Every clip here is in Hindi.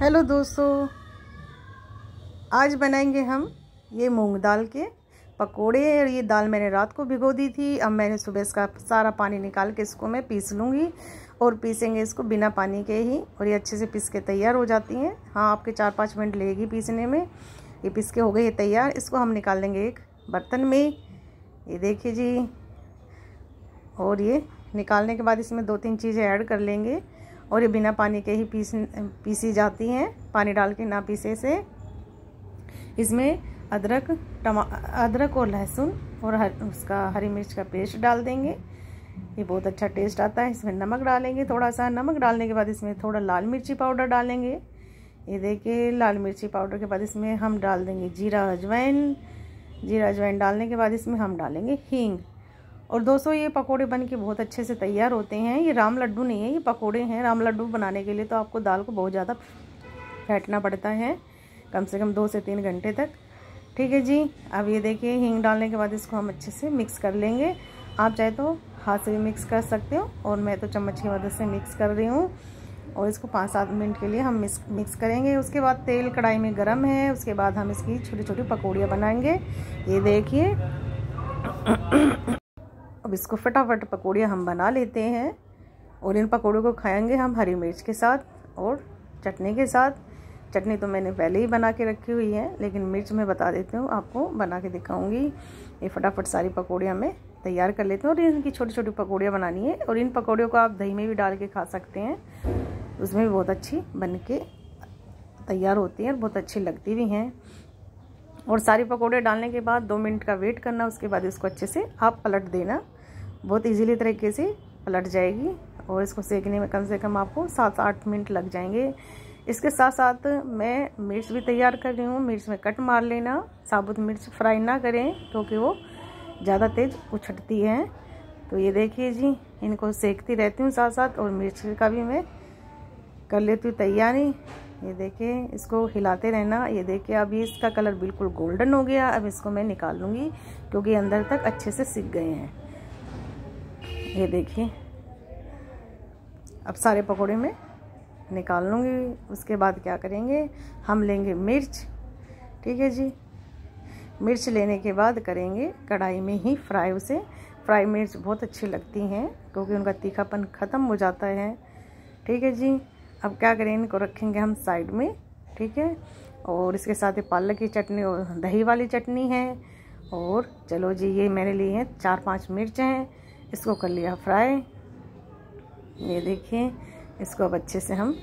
हेलो दोस्तों आज बनाएंगे हम ये मूंग दाल के पकोड़े और ये दाल मैंने रात को भिगो दी थी अब मैंने सुबह इसका सारा पानी निकाल के इसको मैं पीस लूँगी और पीसेंगे इसको बिना पानी के ही और ये अच्छे से पीस के तैयार हो जाती हैं हाँ आपके चार पाँच मिनट लगेगी पीसने में ये पीस के हो गई है तैयार इसको हम निकाल लेंगे एक बर्तन में ये देखिए जी और ये निकालने के बाद इसमें दो तीन चीज़ें ऐड कर लेंगे और ये बिना पानी के ही पीस पीसी जाती हैं पानी डाल के ना पीसे से इसमें अदरक टमा अदरक और लहसुन और हर उसका हरी मिर्च का पेस्ट डाल देंगे ये बहुत अच्छा टेस्ट आता है इसमें नमक डालेंगे थोड़ा सा नमक डालने के बाद इसमें थोड़ा लाल मिर्ची पाउडर डालेंगे ये देखिए लाल मिर्ची पाउडर के बाद इसमें हम डाल देंगे जीरा अजवाइन जीरा अजवाइन डालने के बाद इसमें हम डालेंगे हींग और दोस्तों ये पकोड़े बन के बहुत अच्छे से तैयार होते हैं ये राम लड्डू नहीं है ये पकोड़े हैं राम लड्डू बनाने के लिए तो आपको दाल को बहुत ज़्यादा फेंटना पड़ता है कम से कम दो से तीन घंटे तक ठीक है जी अब ये देखिए हींग डालने के बाद इसको हम अच्छे से मिक्स कर लेंगे आप चाहे तो हाथ से भी मिक्स कर सकते हो और मैं तो चम्मच की मदद से मिक्स कर रही हूँ और इसको पाँच सात मिनट के लिए हम मिक्स मिक्स करेंगे उसके बाद तेल कढ़ाई में गर्म है उसके बाद हम इसकी छोटी छोटी पकौड़ियाँ बनाएंगे ये देखिए अब इसको फटाफट पकौड़ियाँ हम बना लेते हैं और इन पकौड़ों को खाएंगे हम हरी मिर्च के साथ और चटनी के साथ चटनी तो मैंने पहले ही बना के रखी हुई है लेकिन मिर्च मैं बता देती हूँ आपको बना के दिखाऊँगी ये फटाफट सारी पकौड़ियाँ मैं तैयार कर लेती हूँ और इनकी छोटी छोटी पकौड़ियाँ बनानी है और इन पकौड़ियों को आप दही में भी डाल के खा सकते हैं उसमें भी बहुत अच्छी बन के तैयार होती हैं और बहुत अच्छी लगती भी हैं और सारी पकौड़े डालने के बाद दो मिनट का वेट करना उसके बाद इसको अच्छे से आप पलट देना बहुत इजीली तरीके से पलट जाएगी और इसको सेकने में कम से कम आपको सात आठ मिनट लग जाएंगे इसके साथ साथ मैं मिर्च भी तैयार कर रही हूँ मिर्च में कट मार लेना साबुत मिर्च फ्राई ना करें क्योंकि तो वो ज़्यादा तेज़ उछटती है तो ये देखिए जी इनको सेकती रहती हूँ साथ साथ और मिर्च का भी मैं कर लेती हूँ तैयारी ये देखिए इसको हिलाते रहना ये देखिए अभी इसका कलर बिल्कुल गोल्डन हो गया अब इसको मैं निकाल लूँगी क्योंकि अंदर तक अच्छे से सीख गए हैं ये देखिए अब सारे पकोड़े में निकाल लूँगी उसके बाद क्या करेंगे हम लेंगे मिर्च ठीक है जी मिर्च लेने के बाद करेंगे कढ़ाई में ही फ्राई उसे फ्राई मिर्च बहुत अच्छी लगती हैं क्योंकि उनका तीखापन ख़त्म हो जाता है ठीक है जी अब क्या करें इनको रखेंगे हम साइड में ठीक है और इसके साथ ही पालक की चटनी और दही वाली चटनी है और चलो जी ये मैंने लिए हैं चार पाँच मिर्च हैं इसको कर लिया फ्राई ये देखिए इसको अब अच्छे से हम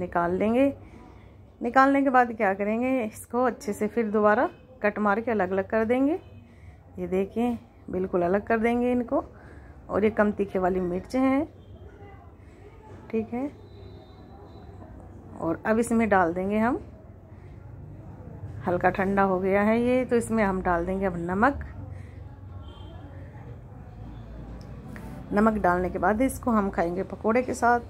निकाल देंगे निकालने के बाद क्या करेंगे इसको अच्छे से फिर दोबारा कट मार के अलग अलग कर देंगे ये देखिए बिल्कुल अलग कर देंगे इनको और ये कम तीखे वाली मिर्च हैं ठीक है और अब इसमें डाल देंगे हम हल्का ठंडा हो गया है ये तो इसमें हम डाल देंगे अब नमक नमक डालने के बाद इसको हम खाएंगे पकोड़े के साथ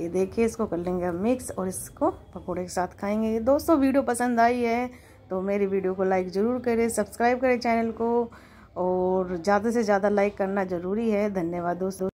ये देखिए इसको कर लेंगे हम मिक्स और इसको पकोड़े के साथ खाएंगे दोस्तों वीडियो पसंद आई है तो मेरी वीडियो को लाइक ज़रूर करें सब्सक्राइब करें चैनल को और ज़्यादा से ज़्यादा लाइक करना ज़रूरी है धन्यवाद दोस्तों